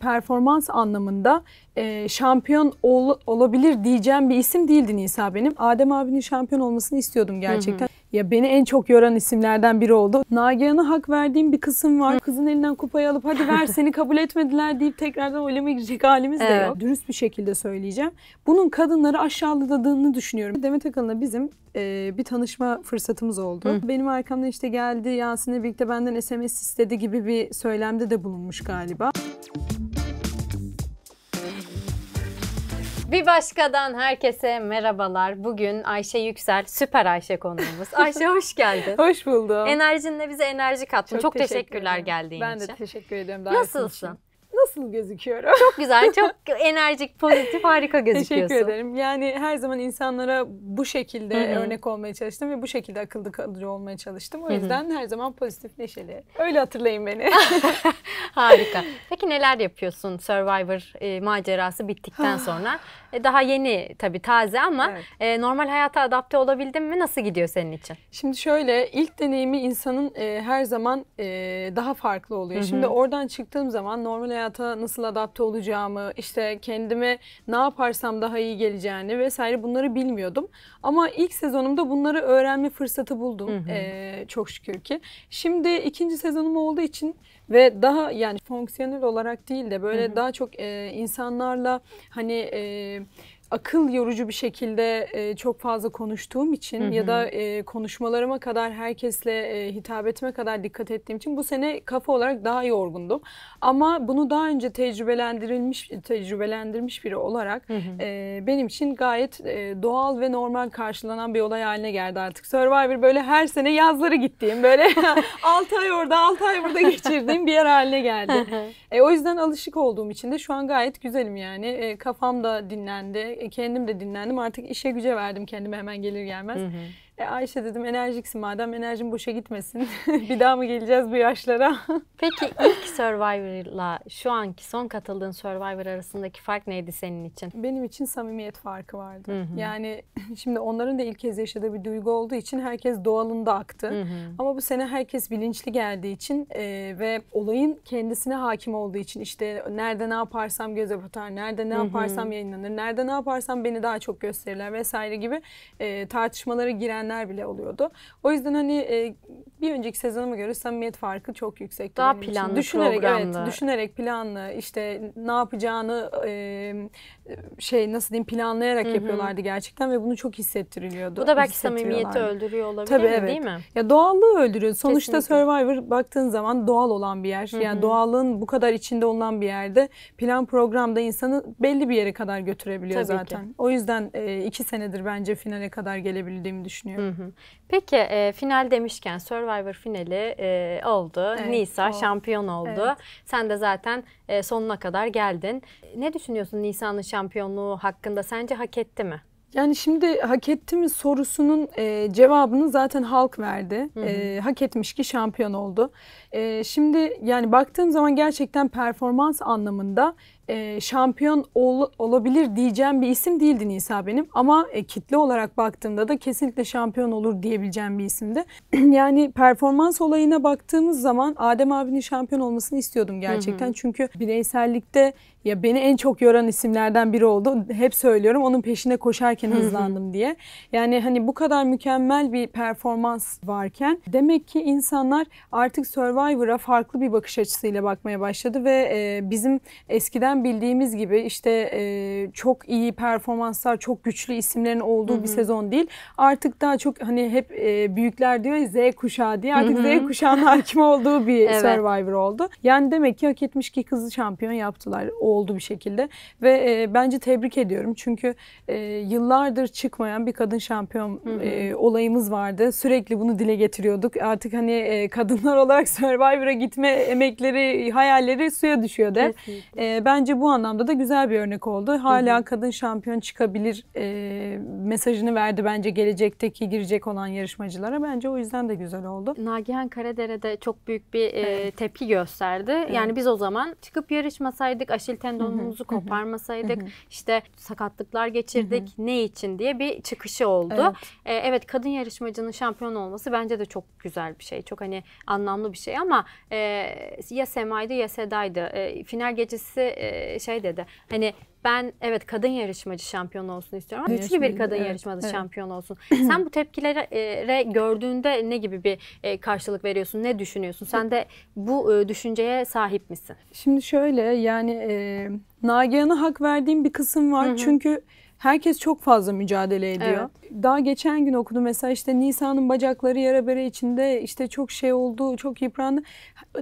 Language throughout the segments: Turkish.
performans anlamında e, şampiyon ol, olabilir diyeceğim bir isim değildi Nisa benim. Adem abinin şampiyon olmasını istiyordum gerçekten. Hı hı. Ya beni en çok yoran isimlerden biri oldu. Nagihan'a hak verdiğim bir kısım var. Hı. Kızın elinden kupayı alıp hadi ver seni kabul etmediler deyip tekrardan oylama girecek halimiz evet. de yok. Dürüst bir şekilde söyleyeceğim. Bunun kadınları aşağıladığını düşünüyorum. Demet Akalın'la bizim e, bir tanışma fırsatımız oldu. Hı. Benim arkamdan işte geldi Yasin'le birlikte benden SMS istedi gibi bir söylemde de bulunmuş galiba. Müzik Bir başkadan herkese merhabalar. Bugün Ayşe Yüksel, Süper Ayşe konuğumuz. Ayşe hoş geldin. hoş buldum. Enerjinle bize enerji kattın. Çok, Çok teşekkürler teşekkür geldiğin ben için. Ben de teşekkür ederim Nasılsın? Için nasıl gözüküyorum? Çok güzel, çok enerjik, pozitif, harika gözüküyorsun. Teşekkür ederim. Yani her zaman insanlara bu şekilde Hı-hı. örnek olmaya çalıştım ve bu şekilde akıllı kalıcı olmaya çalıştım. O yüzden Hı-hı. her zaman pozitif, neşeli. Öyle hatırlayın beni. harika. Peki neler yapıyorsun Survivor e, macerası bittikten ah. sonra? E, daha yeni tabii taze ama evet. e, normal hayata adapte olabildin mi? Nasıl gidiyor senin için? Şimdi şöyle ilk deneyimi insanın e, her zaman e, daha farklı oluyor. Hı-hı. Şimdi oradan çıktığım zaman normal hayat hayata nasıl adapte olacağımı, işte kendime ne yaparsam daha iyi geleceğini vesaire bunları bilmiyordum. Ama ilk sezonumda bunları öğrenme fırsatı buldum hı hı. E, çok şükür ki. Şimdi ikinci sezonum olduğu için ve daha yani fonksiyonel olarak değil de böyle hı hı. daha çok e, insanlarla hani... E, akıl yorucu bir şekilde e, çok fazla konuştuğum için hı hı. ya da e, konuşmalarıma kadar herkesle e, hitap etme kadar dikkat ettiğim için bu sene kafa olarak daha yorgundum. Ama bunu daha önce tecrübelendirilmiş tecrübelendirmiş biri olarak hı hı. E, benim için gayet e, doğal ve normal karşılanan bir olay haline geldi artık. Survivor böyle her sene yazları gittiğim böyle 6 ay orada 6 ay burada geçirdiğim bir yer haline geldi. e, o yüzden alışık olduğum için de şu an gayet güzelim yani. E, kafam da dinlendi kendim de dinlendim. Artık işe güce verdim kendime hemen gelir gelmez. Hı hı. E Ayşe dedim enerjiksin madem enerjin boşa gitmesin. bir daha mı geleceğiz bu yaşlara? Peki ilk Survivor'la şu anki son katıldığın Survivor arasındaki fark neydi senin için? Benim için samimiyet farkı vardı. Hı hı. Yani şimdi onların da ilk kez yaşadığı bir duygu olduğu için herkes doğalında aktı. Hı hı. Ama bu sene herkes bilinçli geldiği için e, ve olayın kendisine hakim olduğu için işte nerede ne yaparsam göze batar, nerede ne yaparsam hı hı. yayınlanır, nerede ne yaparsam beni daha çok gösterirler vesaire gibi e, tartışmalara giren edenler bile oluyordu. O yüzden hani e, bir önceki sezonuma göre samimiyet farkı çok yüksekti. Daha planlı, için. düşünerek, programlı. Evet, düşünerek planlı işte ne yapacağını e, şey nasıl diyeyim planlayarak Hı-hı. yapıyorlardı gerçekten ve bunu çok hissettiriliyordu. Bu da belki samimiyeti öldürüyor olabilir Tabii, evet. değil mi? Ya doğallığı öldürüyor. Sonuçta Kesinlikle. Survivor baktığın zaman doğal olan bir yer. Hı-hı. Yani doğallığın bu kadar içinde olan bir yerde plan programda insanı belli bir yere kadar götürebiliyor Tabii zaten. Ki. O yüzden e, iki senedir bence finale kadar gelebildiğimi düşünüyorum. Hı-hı. Peki e, final demişken Survivor finali e, oldu. Evet, Nisa o. şampiyon oldu. Evet. Sen de zaten e, sonuna kadar geldin. Ne düşünüyorsun Nisa'nın şampiyonu? şampiyonluğu hakkında sence hak etti mi? Yani şimdi hak etti mi sorusunun e, cevabını zaten halk verdi. Hı hı. E, hak etmiş ki şampiyon oldu. E, şimdi yani baktığım zaman gerçekten performans anlamında e, şampiyon ol, olabilir diyeceğim bir isim değildi Nisa benim. Ama e, kitle olarak baktığımda da kesinlikle şampiyon olur diyebileceğim bir isimdi. yani performans olayına baktığımız zaman Adem abinin şampiyon olmasını istiyordum gerçekten. Hı hı. Çünkü bireysellikte ya beni en çok yoran isimlerden biri oldu. Hep söylüyorum onun peşinde koşarken hızlandım diye. Yani hani bu kadar mükemmel bir performans varken demek ki insanlar artık Survivor'a farklı bir bakış açısıyla bakmaya başladı ve e, bizim eskiden bildiğimiz gibi işte e, çok iyi performanslar, çok güçlü isimlerin olduğu bir sezon değil. Artık daha çok hani hep e, büyükler diyor ya Z kuşağı diye. Artık Z kuşağının hakim olduğu bir evet. Survivor oldu. Yani demek ki hak etmiş ki kızı şampiyon yaptılar. O oldu bir şekilde ve e, bence tebrik ediyorum çünkü e, yıllardır çıkmayan bir kadın şampiyon E, olayımız vardı. Sürekli bunu dile getiriyorduk. Artık hani e, kadınlar olarak Survivor'a gitme emekleri, hayalleri suya düşüyor de. E, bence bu anlamda da güzel bir örnek oldu. Hala hı hı. kadın şampiyon çıkabilir e, mesajını verdi bence gelecekteki girecek olan yarışmacılara. Bence o yüzden de güzel oldu. Nagihan de çok büyük bir e, evet. tepki gösterdi. Evet. Yani biz o zaman çıkıp yarışmasaydık Aşil tendonumuzu koparmasaydık, işte sakatlıklar geçirdik ne için diye bir çıkışı oldu. Evet. Ee, evet kadın yarışmacının şampiyon olması bence de çok güzel bir şey. Çok hani anlamlı bir şey ama e, ya Sema'ydı ya Seda'ydı. E, final gecesi e, şey dedi hani ben evet kadın yarışmacı şampiyon olsun istiyorum. Ama güçlü bir kadın evet, yarışmacı evet. şampiyon olsun. Sen bu tepkilere e, gördüğünde ne gibi bir e, karşılık veriyorsun? Ne düşünüyorsun? Sen de bu e, düşünceye sahip misin? Şimdi şöyle yani e, Nagihan'a hak verdiğim bir kısım var. Hı hı. Çünkü herkes çok fazla mücadele ediyor. Evet. Daha geçen gün okudum mesela işte Nisa'nın bacakları yara bere içinde işte çok şey oldu, çok yıprandı.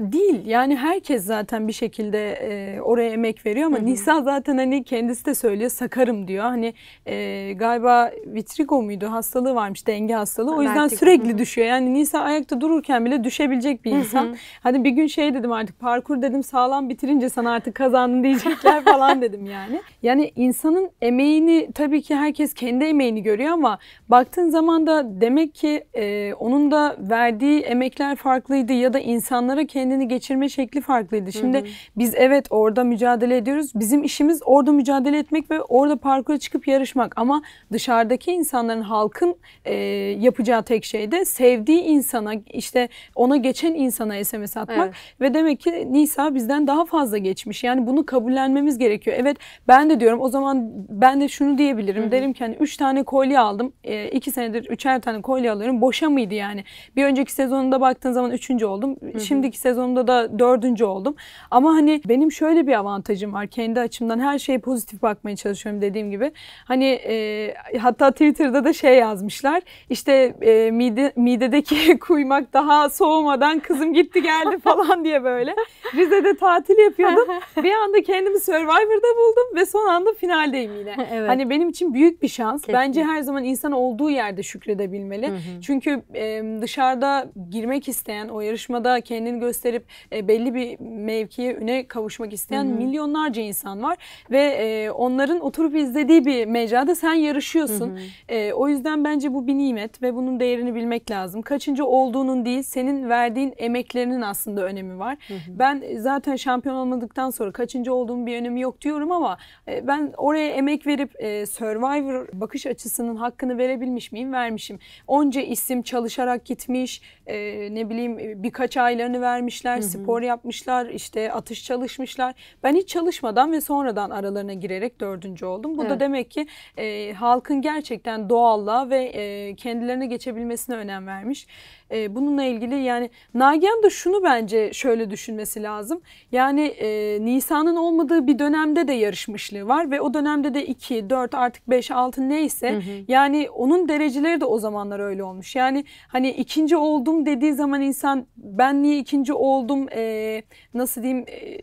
Değil yani herkes zaten bir şekilde e, oraya emek veriyor ama Hı-hı. Nisa zaten hani kendisi de söylüyor sakarım diyor. Hani e, galiba vitrigo muydu hastalığı varmış denge hastalığı o yüzden Vertik. sürekli Hı-hı. düşüyor. Yani Nisa ayakta dururken bile düşebilecek bir insan. Hı-hı. Hani bir gün şey dedim artık parkur dedim sağlam bitirince sana artık kazandın diyecekler falan dedim yani. Yani insanın emeğini tabii ki herkes kendi emeğini görüyor ama baktığın zaman da demek ki e, onun da verdiği emekler farklıydı ya da insanlara kendini geçirme şekli farklıydı. Şimdi hı hı. biz evet orada mücadele ediyoruz. Bizim işimiz orada mücadele etmek ve orada parkura çıkıp yarışmak ama dışarıdaki insanların halkın e, yapacağı tek şey de sevdiği insana işte ona geçen insana SMS atmak evet. ve demek ki Nisa bizden daha fazla geçmiş. Yani bunu kabullenmemiz gerekiyor. Evet ben de diyorum o zaman ben de şunu diyebilirim. Hı-hı. Derim ki hani 3 tane kolye aldım. 2 e, ee, senedir 3'er tane kolye alıyorum. Boşa mıydı yani? Bir önceki sezonunda baktığın zaman 3. oldum. Hı-hı. Şimdiki sezonunda da 4. oldum. Ama hani benim şöyle bir avantajım var. Kendi açımdan her şeye pozitif bakmaya çalışıyorum dediğim gibi. Hani e, hatta Twitter'da da şey yazmışlar. İşte e, mide midedeki kuymak daha soğumadan kızım gitti geldi falan diye böyle. Rize'de tatil yapıyordum. bir anda kendimi Survivor'da buldum ve son anda finaldeyim yine. evet. Hani benim için büyük bir şans. Kesinlikle. Bence her zaman insan olduğu yerde şükredebilmeli. Hı hı. Çünkü e, dışarıda girmek isteyen, o yarışmada kendini gösterip e, belli bir mevkiye üne kavuşmak isteyen hı hı. milyonlarca insan var ve e, onların oturup izlediği bir mecrada sen yarışıyorsun. Hı hı. E, o yüzden bence bu bir nimet ve bunun değerini bilmek lazım. Kaçıncı olduğunun değil, senin verdiğin emeklerinin aslında önemi var. Hı hı. Ben zaten şampiyon olmadıktan sonra kaçıncı olduğum bir önemi yok diyorum ama e, ben oraya emek verip e, Survivor bakış açısının hakkını verebilmiş miyim? Vermişim. Onca isim çalışarak gitmiş, e, ne bileyim e, birkaç aylarını vermişler, hı hı. spor yapmışlar, işte atış çalışmışlar. Ben hiç çalışmadan ve sonradan aralarına girerek dördüncü oldum. Bu evet. da demek ki e, halkın gerçekten doğallığa ve e, kendilerine geçebilmesine önem vermiş e, bununla ilgili yani Nagihan da şunu bence şöyle düşünmesi lazım. Yani e, Nisa'nın olmadığı bir dönemde de yarışmışlığı var ve o dönemde de 2, 4 artık 5, 6 neyse hı hı. yani onun dereceleri de o zamanlar öyle olmuş. Yani hani ikinci oldum dediği zaman insan ben niye ikinci oldum e, nasıl diyeyim... E,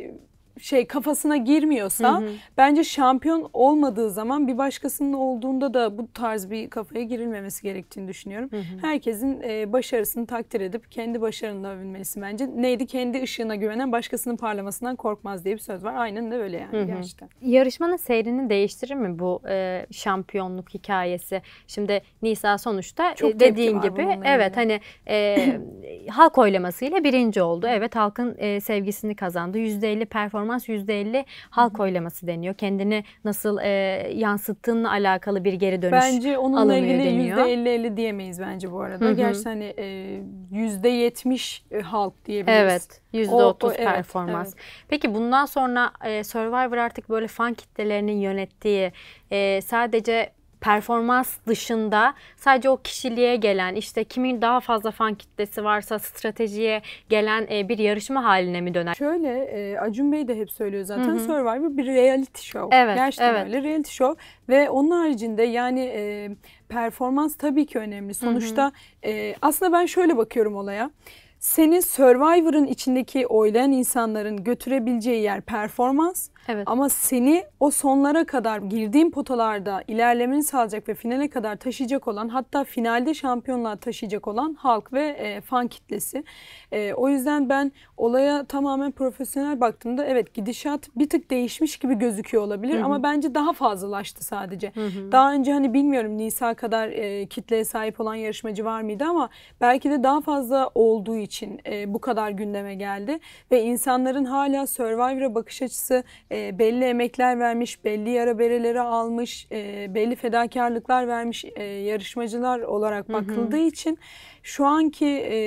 şey kafasına girmiyorsa hı hı. bence şampiyon olmadığı zaman bir başkasının olduğunda da bu tarz bir kafaya girilmemesi gerektiğini düşünüyorum. Hı hı. Herkesin e, başarısını takdir edip kendi başarında övünmesi bence. Neydi kendi ışığına güvenen başkasının parlamasından korkmaz diye bir söz var. Aynen de öyle yani hı hı. gerçekten. Yarışmanın seyrini değiştirir mi bu e, şampiyonluk hikayesi? Şimdi Nisa sonuçta Çok e, dediğin gibi evet hani e, halk oylamasıyla birinci oldu. Evet halkın e, sevgisini kazandı. %50 performans, %50 halk oylaması deniyor. Kendini nasıl e, yansıttığınla alakalı bir geri dönüş Bence onunla ilgili deniyor. %50-50 diyemeyiz bence bu arada. Hı hı. Gerçi hani e, %70 e, halk diyebiliriz. Evet. %30 o, o, evet, performans. Evet. Peki bundan sonra e, Survivor artık böyle fan kitlelerinin yönettiği e, sadece performans dışında sadece o kişiliğe gelen işte kimin daha fazla fan kitlesi varsa stratejiye gelen e, bir yarışma haline mi döner? Şöyle e, Acun Bey de hep söylüyor zaten Hı-hı. Survivor bir reality show. Evet, Gerçekten evet. öyle reality show ve onun haricinde yani e, performans tabii ki önemli. Sonuçta E, aslında ben şöyle bakıyorum olaya. senin Survivor'ın içindeki oylayan insanların götürebileceği yer performans Evet. Ama seni o sonlara kadar girdiğin potalarda ilerlemeni sağlayacak ve finale kadar taşıyacak olan hatta finalde şampiyonluğa taşıyacak olan halk ve e, fan kitlesi. E, o yüzden ben olaya tamamen profesyonel baktığımda evet gidişat bir tık değişmiş gibi gözüküyor olabilir Hı-hı. ama bence daha fazlalaştı sadece. Hı-hı. Daha önce hani bilmiyorum Nisa kadar e, kitleye sahip olan yarışmacı var mıydı ama belki de daha fazla olduğu için e, bu kadar gündeme geldi ve insanların hala Survivor'a bakış açısı e, e, belli emekler vermiş, belli yara bereleri almış, e, belli fedakarlıklar vermiş e, yarışmacılar olarak bakıldığı hı hı. için şu anki e,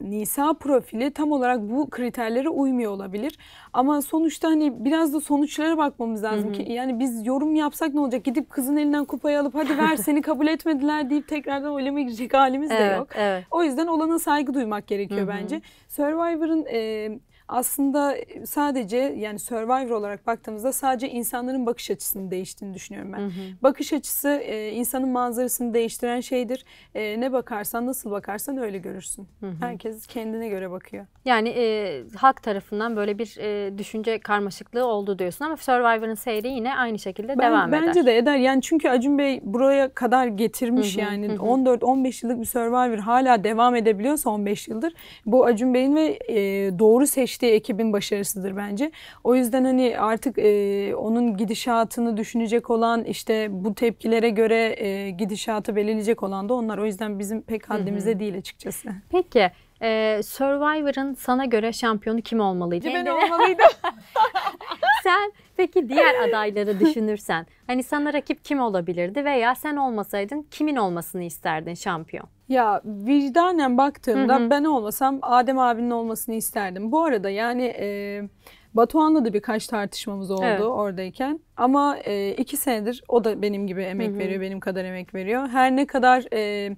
Nisa profili tam olarak bu kriterlere uymuyor olabilir. Ama sonuçta hani biraz da sonuçlara bakmamız lazım hı hı. ki yani biz yorum yapsak ne olacak? Gidip kızın elinden kupayı alıp hadi ver seni kabul etmediler deyip tekrardan oylama girecek halimiz evet, de yok. Evet. O yüzden olana saygı duymak gerekiyor hı hı. bence. Survivor'ın e, aslında e, sadece yani Survivor olarak baktığımızda sadece insanların bakış açısını değiştiğini düşünüyorum ben. Hı hı. Bakış açısı e, insanın manzarasını değiştiren şeydir. E, ne bakarsan nasıl bakarsan öyle görürsün. Hı hı. Herkes kendine göre bakıyor. Yani e, halk tarafından böyle bir e, düşünce karmaşıklığı oldu diyorsun ama Survivor'ın seyri yine aynı şekilde ben, devam bence eder. Bence de eder. Yani çünkü Acun Bey buraya kadar getirmiş hı hı, yani 14-15 yıllık bir Survivor hala devam edebiliyorsa 15 yıldır bu Acun Bey'in ve e, doğru seçtiği ettiği ekibin başarısıdır bence. O yüzden hani artık e, onun gidişatını düşünecek olan işte bu tepkilere göre e, gidişatı belirleyecek olan da onlar. O yüzden bizim pek haddimize Hı-hı. değil açıkçası. Peki e, Survivor'ın sana göre şampiyonu kim olmalıydı? Ben olmalıydım. sen peki diğer adayları düşünürsen hani sana rakip kim olabilirdi veya sen olmasaydın kimin olmasını isterdin şampiyon? Ya vicdanen baktığımda hı hı. ben olmasam Adem abinin olmasını isterdim. Bu arada yani e, Batuhan'la da birkaç tartışmamız oldu evet. oradayken. Ama e, iki senedir o da benim gibi emek hı hı. veriyor, benim kadar emek veriyor. Her ne kadar... E,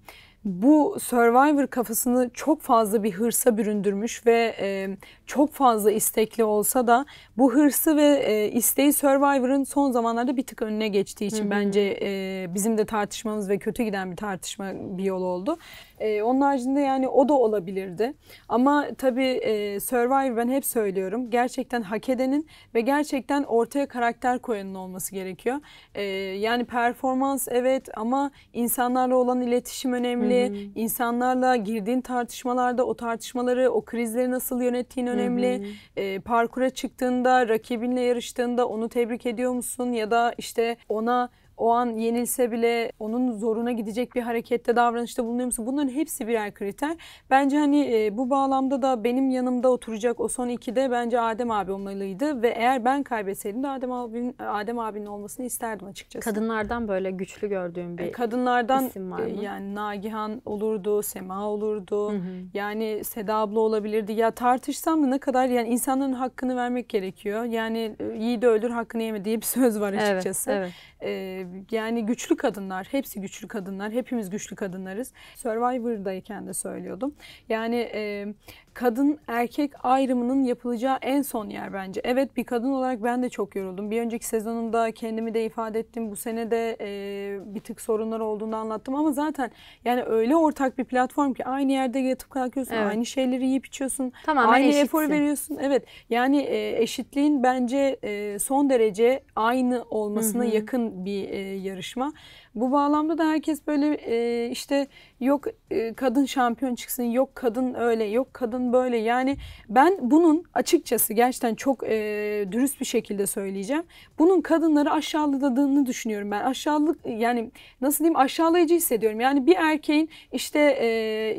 bu Survivor kafasını çok fazla bir hırsa büründürmüş ve e, çok fazla istekli olsa da bu hırsı ve e, isteği Survivor'ın son zamanlarda bir tık önüne geçtiği için Hı-hı. bence e, bizim de tartışmamız ve kötü giden bir tartışma bir yol oldu. E, onun haricinde yani o da olabilirdi. Ama tabii e, Survivor ben hep söylüyorum gerçekten hak edenin ve gerçekten ortaya karakter koyanın olması gerekiyor. E, yani performans evet ama insanlarla olan iletişim önemli. Hı-hı önemli. Hı-hı. İnsanlarla girdiğin tartışmalarda o tartışmaları, o krizleri nasıl yönettiğin önemli. Hı-hı. E, parkura çıktığında, rakibinle yarıştığında onu tebrik ediyor musun? Ya da işte ona o an yenilse bile onun zoruna gidecek bir harekette davranışta bulunuyor musun? Bunların hepsi birer kriter. Bence hani e, bu bağlamda da benim yanımda oturacak o son ikide bence Adem abi olmalıydı ve eğer ben kaybetseydim de Adem abinin Adem abinin olmasını isterdim açıkçası. Kadınlardan böyle güçlü gördüğüm bir e, kadınlardan isim var e, mı? yani Nagihan olurdu, Sema olurdu. Hı hı. Yani Seda abla olabilirdi. Ya tartışsam da ne kadar yani insanların hakkını vermek gerekiyor. Yani de öldür hakkını yeme diye bir söz var açıkçası. Evet, evet. Ee, yani güçlü kadınlar, hepsi güçlü kadınlar, hepimiz güçlü kadınlarız. Survivor'dayken de söylüyordum. Yani e, kadın erkek ayrımının yapılacağı en son yer bence. Evet bir kadın olarak ben de çok yoruldum. Bir önceki sezonumda kendimi de ifade ettim. Bu sene de e, bir tık sorunlar olduğunu anlattım ama zaten yani öyle ortak bir platform ki aynı yerde yatıp kalkıyorsun, evet. aynı şeyleri yiyip içiyorsun, Tamamen aynı eşitsin. efor veriyorsun. Evet yani e, eşitliğin bence e, son derece aynı olmasına Hı-hı. yakın bir e, e, yarışma. Bu bağlamda da herkes böyle e, işte yok e, kadın şampiyon çıksın, yok kadın öyle, yok kadın böyle. Yani ben bunun açıkçası gerçekten çok e, dürüst bir şekilde söyleyeceğim. Bunun kadınları aşağıladığını düşünüyorum ben. Aşağılık yani nasıl diyeyim aşağılayıcı hissediyorum. Yani bir erkeğin işte e,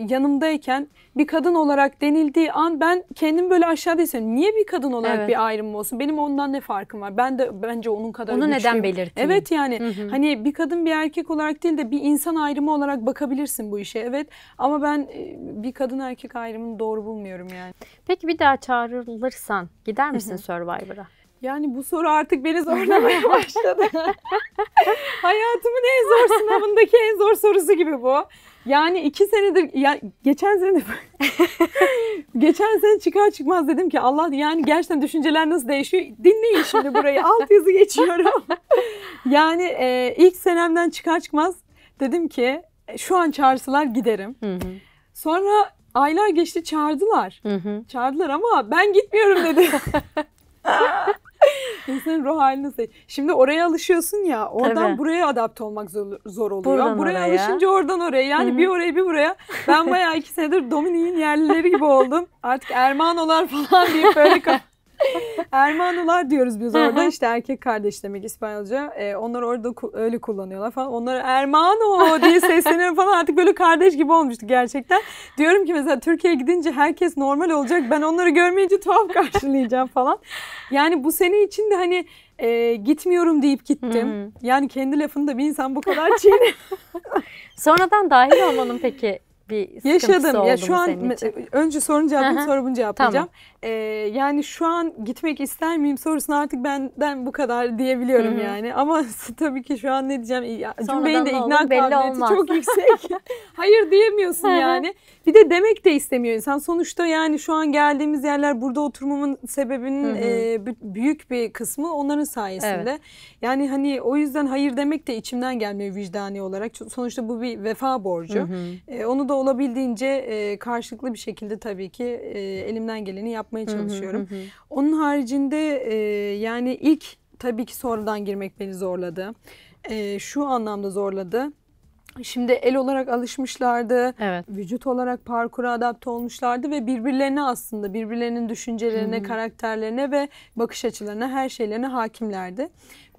yanımdayken bir kadın olarak denildiği an ben kendim böyle aşağıda hissediyorum. Niye bir kadın olarak evet. bir ayrım olsun? Benim ondan ne farkım var? Ben de bence onun kadar Onu güçlüyüm. neden belirteyim? Evet yani hı hı. hani bir kadın bir erkek erkek olarak değil de bir insan ayrımı olarak bakabilirsin bu işe evet. Ama ben e, bir kadın erkek ayrımını doğru bulmuyorum yani. Peki bir daha çağrılırsan gider misin Survivor'a? Yani bu soru artık beni zorlamaya başladı. Hayatımın en zor sınavındaki en zor sorusu gibi bu. Yani iki senedir ya geçen sene geçen sene çıkar çıkmaz dedim ki Allah yani gerçekten düşünceler nasıl değişiyor? Dinleyin şimdi burayı. Alt yazı geçiyorum. yani e, ilk senemden çıkar çıkmaz dedim ki e, şu an çağırsalar giderim. Hı hı. Sonra aylar geçti çağırdılar. Hı hı. Çağırdılar ama ben gitmiyorum dedi. İnsanın ruh halini seç. Şimdi oraya alışıyorsun ya oradan Tabii. buraya adapte olmak zor, oluyor. Buradan buraya oraya. alışınca oradan oraya yani Hı-hı. bir oraya bir buraya. Ben bayağı iki senedir Dominik'in yerlileri gibi oldum. Artık Ermanolar falan diye böyle Ermanular diyoruz biz orada. işte erkek kardeş demek İspanyolca. Ee, onlar orada öyle kullanıyorlar falan. Onlara Ermano diye sesleniyor falan. Artık böyle kardeş gibi olmuştu gerçekten. Diyorum ki mesela Türkiye'ye gidince herkes normal olacak. Ben onları görmeyince tuhaf karşılayacağım falan. Yani bu sene için de hani e, gitmiyorum deyip gittim. Hı-hı. Yani kendi lafında bir insan bu kadar çiğne. Sonradan dahil olmanın peki bir Yaşadım. Ya şu an önce sorun cevabını sonra bunu cevaplayacağım. Tamam. Ee, yani şu an gitmek ister miyim sorusuna artık benden bu kadar diyebiliyorum Hı-hı. yani. Ama tabii ki şu an ne diyeceğim? Acun de ikna kabiliyeti çok yüksek. Hayır diyemiyorsun yani. Bir de demek de istemiyor insan. Sonuçta yani şu an geldiğimiz yerler burada oturmamın sebebinin e, büyük bir kısmı onların sayesinde. Evet. Yani hani o yüzden hayır demek de içimden gelmiyor vicdani olarak. Sonuçta bu bir vefa borcu. E, onu da olabildiğince e, karşılıklı bir şekilde tabii ki e, elimden geleni yapmaya çalışıyorum. Hı hı hı. Onun haricinde e, yani ilk tabii ki sonradan girmek beni zorladı. E, şu anlamda zorladı. Şimdi el olarak alışmışlardı. Evet. Vücut olarak parkura adapte olmuşlardı ve birbirlerine aslında birbirlerinin düşüncelerine, hmm. karakterlerine ve bakış açılarına, her şeylerine hakimlerdi.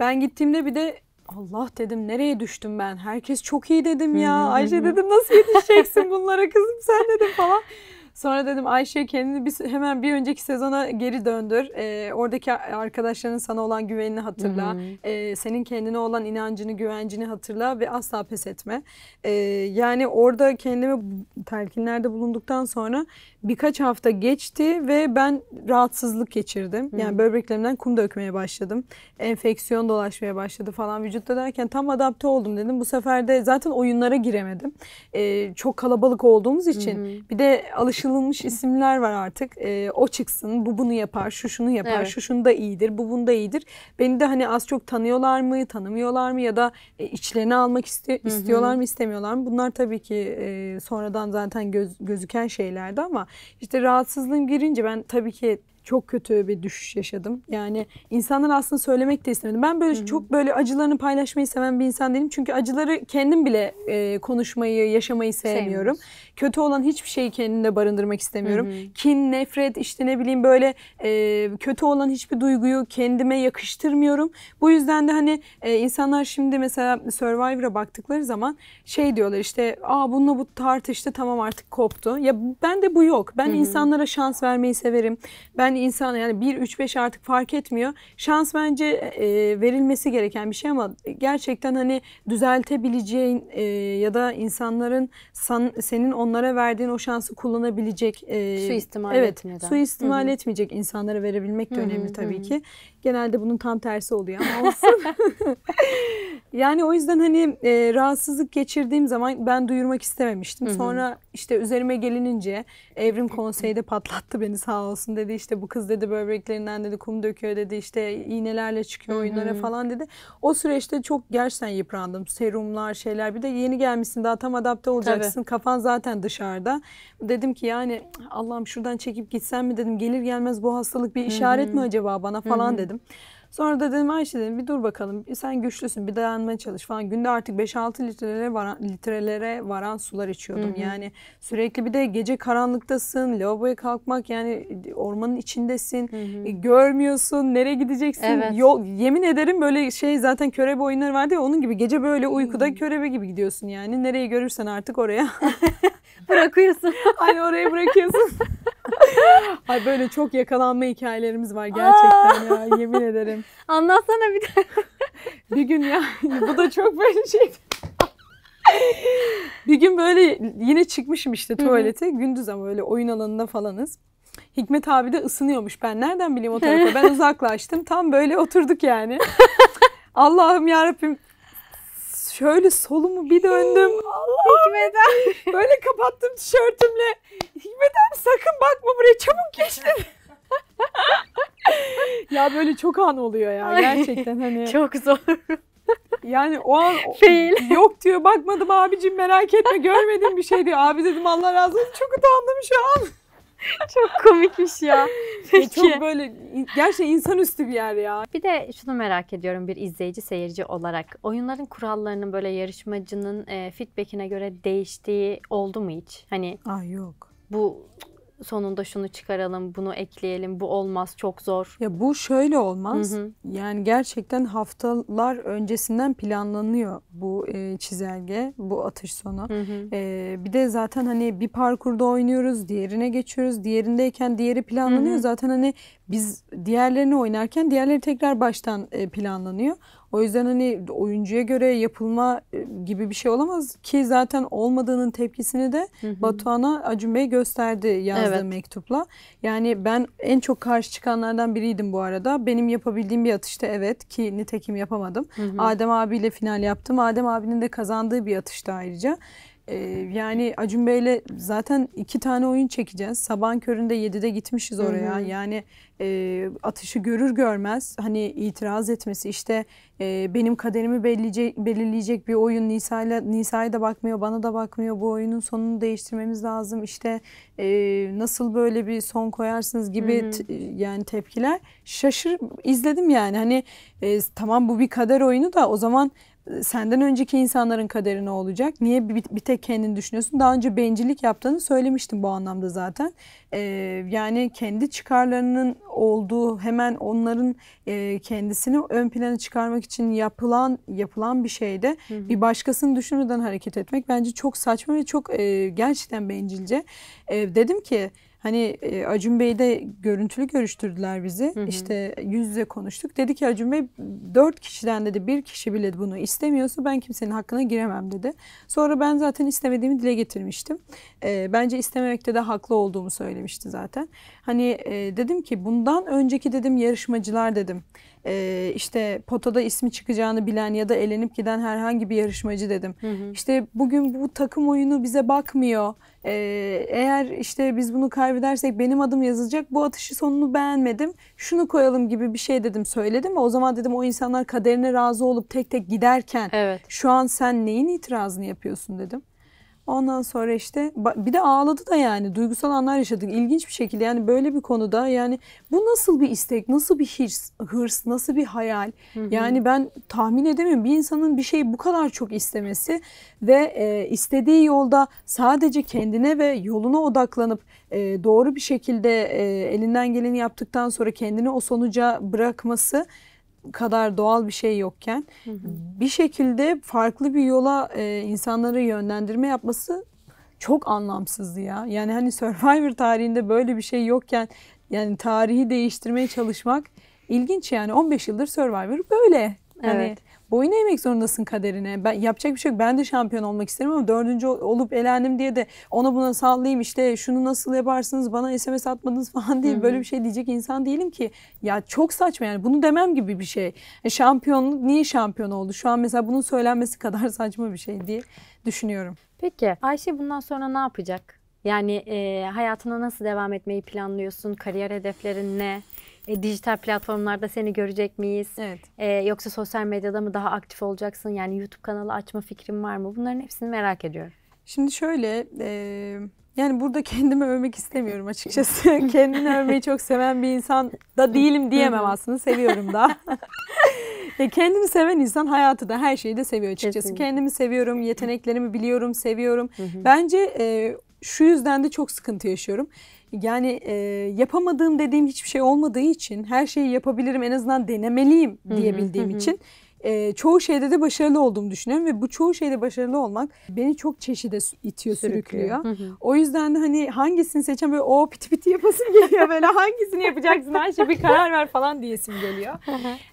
Ben gittiğimde bir de Allah dedim nereye düştüm ben? Herkes çok iyi dedim ya. Ayşe dedim nasıl yetişeceksin bunlara kızım sen dedim falan. Sonra dedim Ayşe kendini bir, hemen bir önceki sezona geri döndür. E, oradaki arkadaşların sana olan güvenini hatırla. Hı hı. E, senin kendine olan inancını, güvencini hatırla ve asla pes etme. E, yani orada kendime telkinlerde bulunduktan sonra birkaç hafta geçti ve ben rahatsızlık geçirdim. Hı. Yani böbreklerimden kum dökmeye başladım. Enfeksiyon dolaşmaya başladı falan vücutta derken tam adapte oldum dedim. Bu sefer de zaten oyunlara giremedim. E, çok kalabalık olduğumuz için hı hı. bir de alışılmışlık alışılmış isimler var artık. E, o çıksın, bu bunu yapar, şu şunu yapar, evet. şu şunda iyidir, bu bunda iyidir. Beni de hani az çok tanıyorlar mı, tanımıyorlar mı ya da e, içlerine almak iste, istiyorlar Hı-hı. mı, istemiyorlar mı? Bunlar tabii ki e, sonradan zaten göz, gözüken şeylerdi ama işte rahatsızlığım girince ben tabii ki çok kötü bir düşüş yaşadım. Yani insanlar aslında söylemek de istemedim. Ben böyle Hı-hı. çok böyle acılarını paylaşmayı seven bir insan değilim. Çünkü acıları kendim bile e, konuşmayı, yaşamayı sevmiyorum. Sevmiş. Kötü olan hiçbir şeyi kendimde barındırmak istemiyorum. Hı-hı. Kin, nefret, işte ne bileyim böyle e, kötü olan hiçbir duyguyu kendime yakıştırmıyorum. Bu yüzden de hani e, insanlar şimdi mesela Survivor'a baktıkları zaman şey diyorlar işte aa bununla bu tartıştı tamam artık koptu. Ya ben de bu yok. Ben Hı-hı. insanlara şans vermeyi severim. Ben insan yani 1 3 5 artık fark etmiyor. Şans bence e, verilmesi gereken bir şey ama gerçekten hani düzeltebileceğin e, ya da insanların san, senin onlara verdiğin o şansı kullanabilecek e, suistimal evet, etmeden. suistimal Hı-hı. etmeyecek insanlara verebilmek de Hı-hı. önemli tabii Hı-hı. ki. Genelde bunun tam tersi oluyor ama olsun. yani o yüzden hani e, rahatsızlık geçirdiğim zaman ben duyurmak istememiştim. Hı-hı. Sonra işte üzerime gelinince Evrim konseyi de patlattı beni sağ olsun dedi. İşte bu kız dedi böbreklerinden dedi kum döküyor dedi. İşte iğnelerle çıkıyor oyunlara Hı-hı. falan dedi. O süreçte çok gerçekten yıprandım. Serumlar şeyler bir de yeni gelmişsin daha tam adapte olacaksın. Tabii. Kafan zaten dışarıda. Dedim ki yani Allah'ım şuradan çekip gitsem mi dedim. Gelir gelmez bu hastalık bir işaret Hı-hı. mi acaba bana falan Hı-hı. dedim istedim. Sonra da dedim Ayşe dedim bir dur bakalım sen güçlüsün bir dayanmaya çalış falan. Günde artık 5-6 litrelere varan, litrelere varan sular içiyordum. Hı hı. Yani sürekli bir de gece karanlıktasın, lavaboya kalkmak yani ormanın içindesin. Hı hı. E, görmüyorsun, nereye gideceksin? Evet. Yol, yemin ederim böyle şey zaten körebe oyunları vardı ya onun gibi gece böyle uykuda hı. körebe gibi gidiyorsun yani. Nereyi görürsen artık oraya. bırakıyorsun. Hani oraya bırakıyorsun. Ay böyle çok yakalanma hikayelerimiz var gerçekten ya yemin ederim. Anlatsana bir de. bir gün ya bu da çok böyle şey. bir gün böyle yine çıkmışım işte tuvalete. Hı-hı. Gündüz ama böyle oyun alanında falanız. Hikmet abi de ısınıyormuş. Ben nereden bileyim o tarafa? Ben uzaklaştım. Tam böyle oturduk yani. Allah'ım yarabbim Şöyle solumu bir döndüm. Allah Hikmet Böyle kapattım tişörtümle. hikmeden sakın bakma buraya çabuk geç ya böyle çok an oluyor ya gerçekten hani. Çok zor. Yani o an Fail. yok diyor bakmadım abicim merak etme görmedim bir şey diyor. Abi dedim Allah razı olsun çok utandım şu an. çok komikmiş ya. Peki. çok böyle gerçekten insanüstü bir yer ya. Bir de şunu merak ediyorum bir izleyici seyirci olarak. Oyunların kurallarının böyle yarışmacının e, feedbackine göre değiştiği oldu mu hiç? Hani Aa yok. Bu sonunda şunu çıkaralım, bunu ekleyelim, bu olmaz, çok zor. Ya bu şöyle olmaz. Hı hı. Yani gerçekten haftalar öncesinden planlanıyor bu e, çizelge, bu atış sonu. Hı hı. E, bir de zaten hani bir parkurda oynuyoruz, diğerine geçiyoruz. Diğerindeyken diğeri planlanıyor. Hı hı. Zaten hani biz diğerlerini oynarken diğerleri tekrar baştan e, planlanıyor. O yüzden hani oyuncuya göre yapılma e, gibi bir şey olamaz ki zaten olmadığının tepkisini de hı hı. Batuhan'a Acun Bey gösterdi yazdığı evet. mektupla. Yani ben en çok karşı çıkanlardan biriydim bu arada. Benim yapabildiğim bir atışta evet ki nitekim yapamadım. Hı hı. Adem abiyle final yaptım. Adem abinin de kazandığı bir atışta ayrıca. Ee, yani Acun Bey'le zaten iki tane oyun çekeceğiz. Sabahın köründe 7'de gitmişiz oraya. Hı hı. Yani e, atışı görür görmez hani itiraz etmesi işte e, benim kaderimi belirleyecek, belirleyecek bir oyun Nisa'yla Nisa'ya da bakmıyor bana da bakmıyor bu oyunun sonunu değiştirmemiz lazım işte e, nasıl böyle bir son koyarsınız gibi hı hı. yani tepkiler şaşır izledim yani hani e, tamam bu bir kader oyunu da o zaman senden önceki insanların kaderi ne olacak? Niye bir, bir tek kendini düşünüyorsun? Daha önce bencillik yaptığını söylemiştim bu anlamda zaten. Ee, yani kendi çıkarlarının olduğu hemen onların e, kendisini ön plana çıkarmak için yapılan yapılan bir şeyde hı hı. bir başkasını düşünmeden hareket etmek bence çok saçma ve çok e, gerçekten bencilce. E, dedim ki Hani e, Acun Bey'de görüntülü görüştürdüler bizi. Hı hı. İşte yüz yüze konuştuk. Dedi ki Acun Bey dört kişiden dedi bir kişi bile bunu istemiyorsa ben kimsenin hakkına giremem dedi. Sonra ben zaten istemediğimi dile getirmiştim. E, bence istememekte de haklı olduğumu söylemişti zaten. Hani e, dedim ki bundan önceki dedim yarışmacılar dedim e, işte potada ismi çıkacağını bilen ya da elenip giden herhangi bir yarışmacı dedim. Hı hı. İşte bugün bu takım oyunu bize bakmıyor. E, eğer işte biz bunu kaybedersek benim adım yazılacak. Bu atışı sonunu beğenmedim. Şunu koyalım gibi bir şey dedim söyledim. O zaman dedim o insanlar kaderine razı olup tek tek giderken evet. şu an sen neyin itirazını yapıyorsun dedim. Ondan sonra işte bir de ağladı da yani duygusal anlar yaşadık ilginç bir şekilde yani böyle bir konuda yani bu nasıl bir istek nasıl bir hırs, hırs nasıl bir hayal hı hı. yani ben tahmin edemiyorum bir insanın bir şeyi bu kadar çok istemesi ve e, istediği yolda sadece kendine ve yoluna odaklanıp e, doğru bir şekilde e, elinden geleni yaptıktan sonra kendini o sonuca bırakması kadar doğal bir şey yokken hı hı. bir şekilde farklı bir yola e, insanları yönlendirme yapması çok anlamsızdı ya. Yani hani Survivor tarihinde böyle bir şey yokken yani tarihi değiştirmeye çalışmak ilginç yani 15 yıldır Survivor böyle. Hani evet. Hani boyun eğmek zorundasın kaderine. Ben yapacak bir şey yok. Ben de şampiyon olmak isterim ama dördüncü olup elendim diye de ona buna sallayayım işte şunu nasıl yaparsınız bana SMS atmadınız falan diye Böyle bir şey diyecek insan değilim ki. Ya çok saçma yani bunu demem gibi bir şey. E, şampiyonluk niye şampiyon oldu? Şu an mesela bunun söylenmesi kadar saçma bir şey diye düşünüyorum. Peki Ayşe bundan sonra ne yapacak? Yani e, hayatına nasıl devam etmeyi planlıyorsun? Kariyer hedeflerin ne? E, dijital platformlarda seni görecek miyiz? Evet. E, yoksa sosyal medyada mı daha aktif olacaksın? Yani YouTube kanalı açma fikrin var mı? Bunların hepsini merak ediyorum. Şimdi şöyle, e, yani burada kendimi övmek istemiyorum açıkçası. Kendini övmeyi çok seven bir insan da değilim diyemem aslında. Seviyorum da. e, kendini seven insan hayatı da her şeyi de seviyor açıkçası. Kesinlikle. Kendimi seviyorum, yeteneklerimi biliyorum, seviyorum. Bence e, şu yüzden de çok sıkıntı yaşıyorum. Yani e, yapamadığım dediğim hiçbir şey olmadığı için her şeyi yapabilirim en azından denemeliyim diyebildiğim için e, çoğu şeyde de başarılı olduğumu düşünüyorum ve bu çoğu şeyde başarılı olmak beni çok çeşide itiyor, sürüklüyor. sürüklüyor. O yüzden de hani hangisini seçen böyle o piti piti yapasım geliyor böyle hangisini yapacaksın her şey bir karar ver falan diyesim geliyor.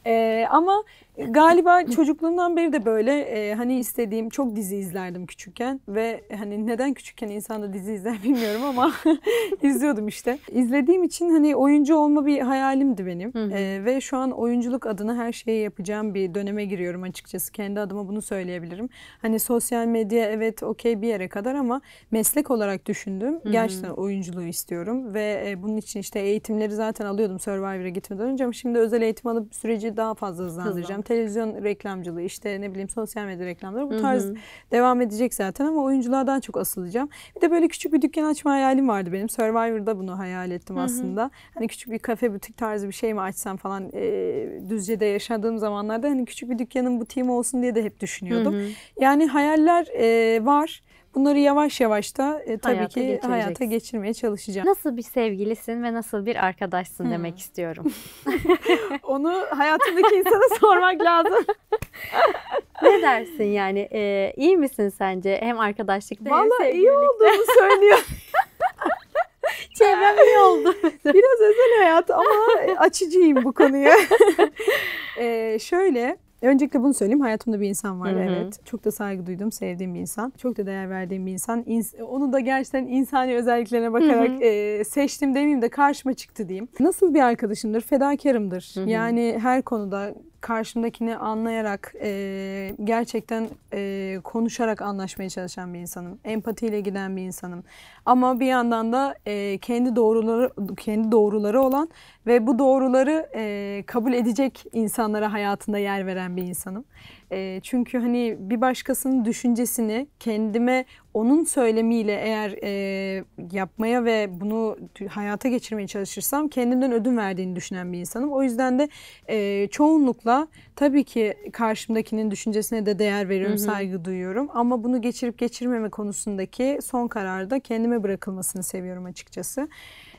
E, ama Galiba çocukluğumdan beri de böyle e, hani istediğim çok dizi izlerdim küçükken ve hani neden küçükken insan da dizi izler bilmiyorum ama izliyordum işte. İzlediğim için hani oyuncu olma bir hayalimdi benim E, ve şu an oyunculuk adına her şeyi yapacağım bir döneme giriyorum açıkçası. Kendi adıma bunu söyleyebilirim. Hani sosyal medya evet okey bir yere kadar ama meslek olarak düşündüm. Gerçekten oyunculuğu istiyorum ve e, bunun için işte eğitimleri zaten alıyordum Survivor'a gitmeden önce ama şimdi özel eğitim alıp süreci daha fazla hızlandıracağım televizyon reklamcılığı, işte ne bileyim sosyal medya reklamları bu Hı-hı. tarz devam edecek zaten ama oyunculuğa daha çok asılacağım. Bir de böyle küçük bir dükkan açma hayalim vardı benim. Survivor'da bunu hayal ettim Hı-hı. aslında. Hani küçük bir kafe butik tarzı bir şey mi açsam falan e, Düzce'de yaşadığım zamanlarda hani küçük bir dükkanın butiğim olsun diye de hep düşünüyordum. Hı-hı. Yani hayaller e, var. Bunları yavaş yavaş da e, tabii hayata ki hayata geçirmeye çalışacağım. Nasıl bir sevgilisin ve nasıl bir arkadaşsın hmm. demek istiyorum. Onu hayatındaki insana sormak lazım. ne dersin yani? E, iyi misin sence hem arkadaşlık hem sevgililikte? Valla iyi olduğumu söylüyor. Çevrem iyi oldu. Biraz özel hayat ama e, açıcıyım bu konuya. ee, şöyle ya öncelikle bunu söyleyeyim. Hayatımda bir insan var. Hı-hı. Evet. Çok da saygı duyduğum, sevdiğim bir insan. Çok da değer verdiğim bir insan. İns- onu da gerçekten insani özelliklerine bakarak Hı-hı. e, seçtim demeyeyim de karşıma çıktı diyeyim. Nasıl bir arkadaşımdır? Fedakarımdır. Hı-hı. Yani her konuda karşımdakini anlayarak, e, gerçekten e, konuşarak anlaşmaya çalışan bir insanım. Empatiyle giden bir insanım. Ama bir yandan da e, kendi doğruları kendi doğruları olan ve bu doğruları e, kabul edecek insanlara hayatında yer veren bir insanım. E, çünkü hani bir başkasının düşüncesini kendime onun söylemiyle eğer e, yapmaya ve bunu hayata geçirmeye çalışırsam kendimden ödün verdiğini düşünen bir insanım. O yüzden de e, çoğunlukla tabii ki karşımdakinin düşüncesine de değer veriyorum, Hı-hı. saygı duyuyorum. Ama bunu geçirip geçirmeme konusundaki son kararda kendime bırakılmasını seviyorum açıkçası.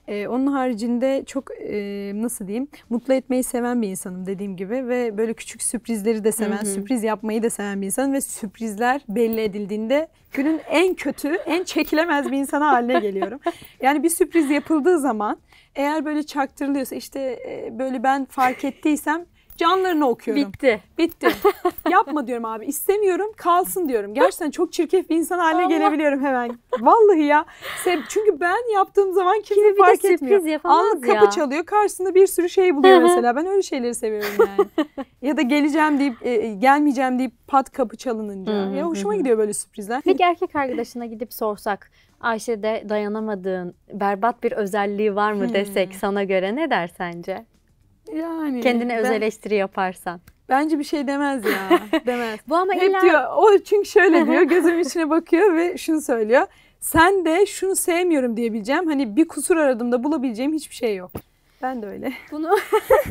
E, onun haricinde çok e, nasıl diyeyim mutlu etmeyi seven bir insanım dediğim gibi ve böyle küçük sürprizleri de seven, Hı-hı. sürpriz yapmayı da seven bir insanım ve sürprizler belli edildiğinde günün en kötü, en çekilemez bir insana haline geliyorum. Yani bir sürpriz yapıldığı zaman eğer böyle çaktırılıyorsa işte e, böyle ben fark ettiysem Canlarını okuyorum. Bitti. Bitti. Yapma diyorum abi. İstemiyorum. Kalsın diyorum. Gerçekten çok çirkef bir insan haline Allah. gelebiliyorum hemen. Vallahi ya. Çünkü ben yaptığım zaman kimse Kimi fark etmiyor. al kapı ya. çalıyor. Karşısında bir sürü şey buluyor mesela. Ben öyle şeyleri seviyorum yani. ya da geleceğim deyip e, e, gelmeyeceğim deyip pat kapı çalınınca. ya hoşuma gidiyor böyle sürprizler. Peki erkek arkadaşına gidip sorsak Ayşe'de dayanamadığın berbat bir özelliği var mı hmm. desek sana göre ne der sence? Yani kendine ben, öz eleştiri yaparsan. Bence bir şey demez ya. Demez. Bu ama Hep illa... diyor o çünkü şöyle diyor gözümün içine bakıyor ve şunu söylüyor. Sen de şunu sevmiyorum diyebileceğim. Hani bir kusur aradım da bulabileceğim hiçbir şey yok. Ben de öyle. Bunu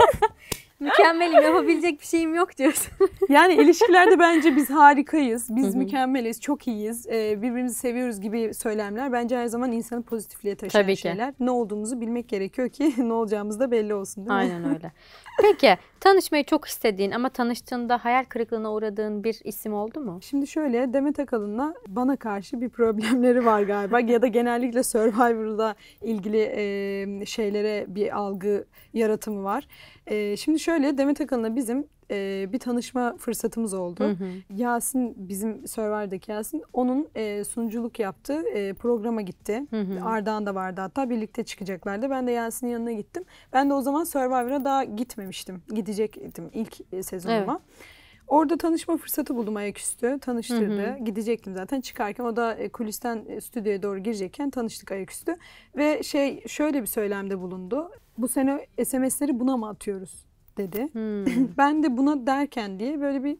mükemmelim yapabilecek bir şeyim yok diyorsun. yani ilişkilerde bence biz harikayız, biz mükemmeliz, çok iyiyiz, ee, birbirimizi seviyoruz gibi söylemler bence her zaman insanı pozitifliğe taşıyan Tabii ki. şeyler. Ne olduğumuzu bilmek gerekiyor ki ne olacağımız da belli olsun değil mi? Aynen öyle. Peki tanışmayı çok istediğin ama tanıştığında hayal kırıklığına uğradığın bir isim oldu mu? Şimdi şöyle Demet Akalın'la bana karşı bir problemleri var galiba ya da genellikle Survivor'la ilgili e, şeylere bir algı yaratımı var. E, şimdi şöyle Demet Akalın'la bizim e, bir tanışma fırsatımız oldu. Hı hı. Yasin bizim Survivor'daki Yasin onun e, sunuculuk yaptığı e, programa gitti. Hı Ardahan da vardı hatta birlikte çıkacaklardı. Ben de Yasin'in yanına gittim. Ben de o zaman Survivor'a daha gitmemiştim. Gidecektim ilk e, sezonuma. Evet. Orada tanışma fırsatı buldum ayaküstü. Tanıştırdı. Hı hı. Gidecektim zaten. Çıkarken o da kulisten stüdyoya doğru girecekken tanıştık ayaküstü. Ve şey şöyle bir söylemde bulundu. Bu sene SMS'leri buna mı atıyoruz? dedi. Hmm. ben de buna derken diye böyle bir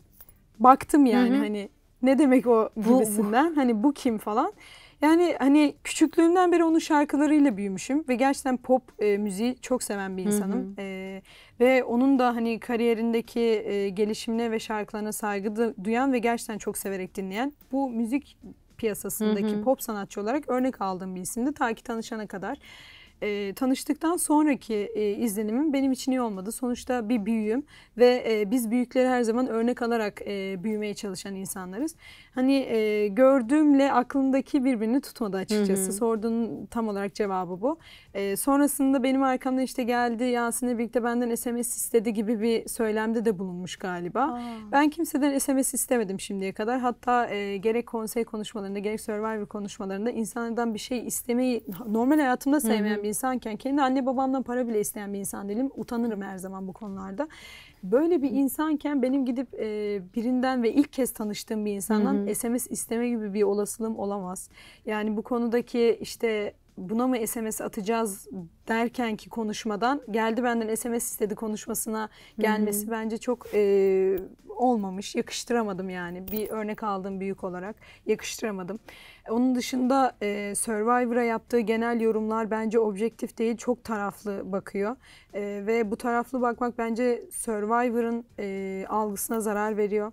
baktım yani Hı-hı. hani ne demek o gibisinden bu, bu. hani bu kim falan. Yani hani küçüklüğümden beri onun şarkılarıyla büyümüşüm ve gerçekten pop e, müziği çok seven bir insanım. E, ve onun da hani kariyerindeki e, gelişimine ve şarkılarına saygı duyan ve gerçekten çok severek dinleyen bu müzik piyasasındaki hı hı. pop sanatçı olarak örnek aldığım bir isimdi ta ki tanışana kadar e, tanıştıktan sonraki e, izlenimim benim için iyi olmadı. Sonuçta bir büyüğüm ve e, biz büyükleri her zaman örnek alarak e, büyümeye çalışan insanlarız hani e, gördüğümle aklımdaki birbirini tutmadı açıkçası. Sorduğun tam olarak cevabı bu. E, sonrasında benim arkamda işte geldi Yasin'le birlikte benden SMS istedi gibi bir söylemde de bulunmuş galiba. Aa. Ben kimseden SMS istemedim şimdiye kadar. Hatta e, gerek konsey konuşmalarında gerek Survivor konuşmalarında insanlardan bir şey istemeyi normal hayatımda sevmeyen hı hı. bir insanken kendi anne babamdan para bile isteyen bir insan değilim. Utanırım her zaman bu konularda. Böyle bir insanken benim gidip e, birinden ve ilk kez tanıştığım bir insandan hı hı. SMS isteme gibi bir olasılığım olamaz. Yani bu konudaki işte buna mı SMS atacağız derken ki konuşmadan geldi benden SMS istedi konuşmasına gelmesi Hı-hı. bence çok e, olmamış. Yakıştıramadım yani. Bir örnek aldım büyük olarak. Yakıştıramadım. Onun dışında e, Survivor'a yaptığı genel yorumlar bence objektif değil. Çok taraflı bakıyor. E, ve bu taraflı bakmak bence Survivor'ın e, algısına zarar veriyor.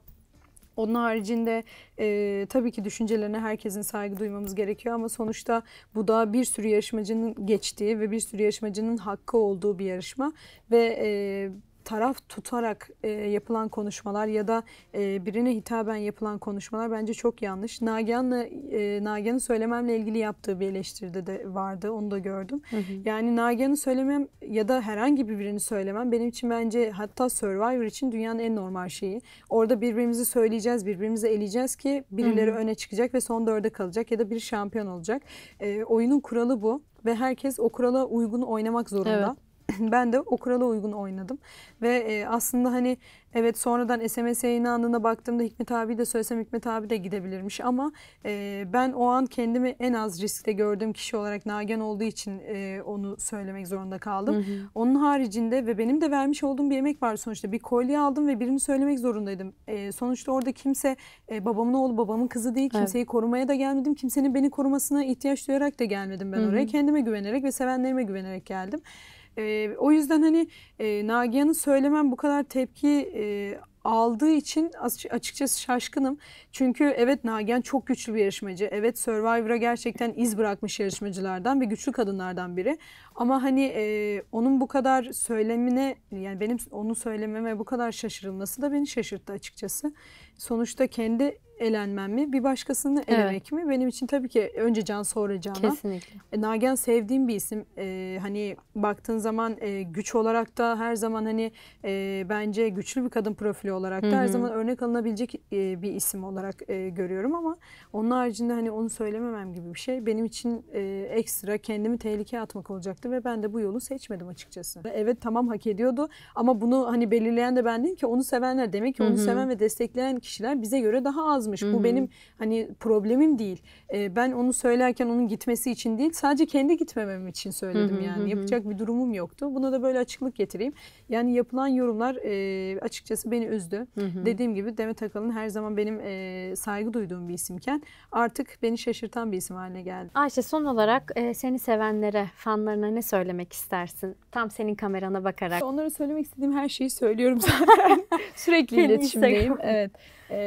Onun haricinde e, tabii ki düşüncelerine herkesin saygı duymamız gerekiyor ama sonuçta bu da bir sürü yarışmacının geçtiği ve bir sürü yarışmacının hakkı olduğu bir yarışma ve e, taraf tutarak e, yapılan konuşmalar ya da e, birine hitaben yapılan konuşmalar bence çok yanlış. Nagihan'la e, Nagihan'ı söylememle ilgili yaptığı bir eleştiride de vardı. Onu da gördüm. Hı hı. Yani Nagihan'ı söylemem ya da herhangi birini söylemem benim için bence hatta Survivor için dünyanın en normal şeyi. Orada birbirimizi söyleyeceğiz, birbirimizi eleyeceğiz ki birileri hı hı. öne çıkacak ve son dörde kalacak ya da bir şampiyon olacak. E, oyunun kuralı bu ve herkes o kurala uygun oynamak zorunda. Evet. ben de o kurala uygun oynadım. Ve e, aslında hani evet sonradan SMS yayınlandığına baktığımda Hikmet abi de söylesem Hikmet abi de gidebilirmiş. Ama e, ben o an kendimi en az riskte gördüğüm kişi olarak Nagen olduğu için e, onu söylemek zorunda kaldım. Hı hı. Onun haricinde ve benim de vermiş olduğum bir emek var sonuçta. Bir kolye aldım ve birini söylemek zorundaydım. E, sonuçta orada kimse e, babamın oğlu babamın kızı değil. Kimseyi evet. korumaya da gelmedim. Kimsenin beni korumasına ihtiyaç duyarak da gelmedim ben hı hı. oraya. Kendime güvenerek ve sevenlerime güvenerek geldim. E, o yüzden hani e, Nagihan'ın söylemem bu kadar tepki e, aldığı için açıkçası şaşkınım. Çünkü evet Nagihan çok güçlü bir yarışmacı. Evet Survivor'a gerçekten iz bırakmış yarışmacılardan ve güçlü kadınlardan biri. Ama hani e, onun bu kadar söylemine yani benim onu söylememe bu kadar şaşırılması da beni şaşırttı açıkçası. Sonuçta kendi elenmem mi? Bir başkasını elemek evet. mi? Benim için tabii ki önce Can sonra Canan. Kesinlikle. E, Nagen sevdiğim bir isim. E, hani baktığın zaman e, güç olarak da her zaman hani e, bence güçlü bir kadın profili olarak da Hı-hı. her zaman örnek alınabilecek e, bir isim olarak e, görüyorum ama onun haricinde hani onu söylememem gibi bir şey benim için e, ekstra kendimi tehlikeye atmak olacaktı ve ben de bu yolu seçmedim açıkçası. Evet tamam hak ediyordu ama bunu hani belirleyen de ben değil ki onu sevenler demek ki onu Hı-hı. seven ve destekleyen kişiler bize göre daha az yazmış. Hı-hı. Bu benim hani problemim değil. E, ben onu söylerken onun gitmesi için değil sadece kendi gitmemem için söyledim Hı-hı. yani. Yapacak bir durumum yoktu. Buna da böyle açıklık getireyim. Yani yapılan yorumlar e, açıkçası beni üzdü. Hı-hı. Dediğim gibi Demet Akalın her zaman benim e, saygı duyduğum bir isimken artık beni şaşırtan bir isim haline geldi. Ayşe son olarak e, seni sevenlere, fanlarına ne söylemek istersin? Tam senin kamerana bakarak. Onlara söylemek istediğim her şeyi söylüyorum zaten. Sürekli iletişimdeyim. Evet e,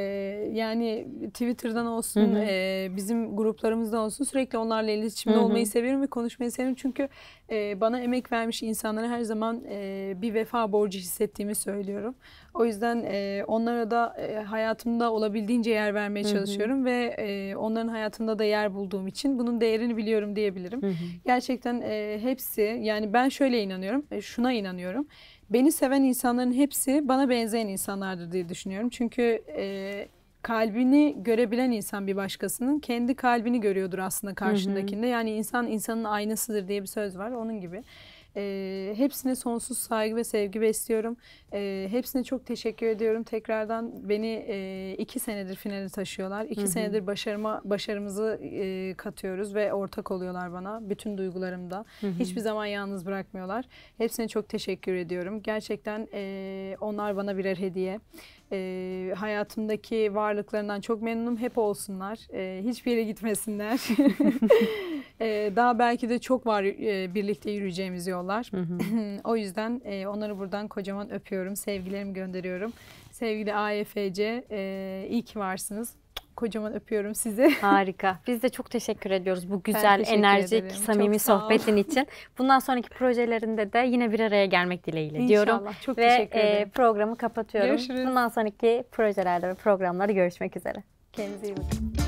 yani Twitter'dan olsun hı hı. E, bizim gruplarımızdan olsun sürekli onlarla iletişimde hı hı. olmayı seviyorum ve konuşmayı seviyorum. Çünkü e, bana emek vermiş insanlara her zaman e, bir vefa borcu hissettiğimi söylüyorum. O yüzden e, onlara da e, hayatımda olabildiğince yer vermeye hı hı. çalışıyorum ve e, onların hayatında da yer bulduğum için bunun değerini biliyorum diyebilirim. Hı hı. Gerçekten e, hepsi yani ben şöyle inanıyorum, e, şuna inanıyorum beni seven insanların hepsi bana benzeyen insanlardır diye düşünüyorum. Çünkü e, kalbini görebilen insan bir başkasının kendi kalbini görüyordur aslında karşındakinde. Hı hı. Yani insan insanın aynasıdır diye bir söz var onun gibi. E, hepsine sonsuz saygı ve sevgi besliyorum. E, hepsine çok teşekkür ediyorum. Tekrardan beni e, iki senedir finale taşıyorlar. İki hı hı. senedir başarıma başarımızı e, katıyoruz ve ortak oluyorlar bana. Bütün duygularımda. Hı hı. Hiçbir zaman yalnız bırakmıyorlar. Hepsine çok teşekkür ediyorum. Gerçekten e, onlar bana birer hediye. E, hayatımdaki varlıklarından çok memnunum. Hep olsunlar. E, hiçbir yere gitmesinler. e, daha belki de çok var e, birlikte yürüyeceğimiz yollar. o yüzden e, onları buradan kocaman öpüyorum. Sevgilerimi gönderiyorum. Sevgili AFC e, iyi ki varsınız kocaman öpüyorum sizi. Harika. Biz de çok teşekkür ediyoruz bu güzel, enerjik, ederim. samimi sohbetin için. Bundan sonraki projelerinde de yine bir araya gelmek dileğiyle İnşallah. diyorum. İnşallah. Çok ve teşekkür e, ederim. Ve programı kapatıyorum. Görüşürüz. Bundan sonraki projelerde ve görüşmek üzere. Kendinize iyi bakın.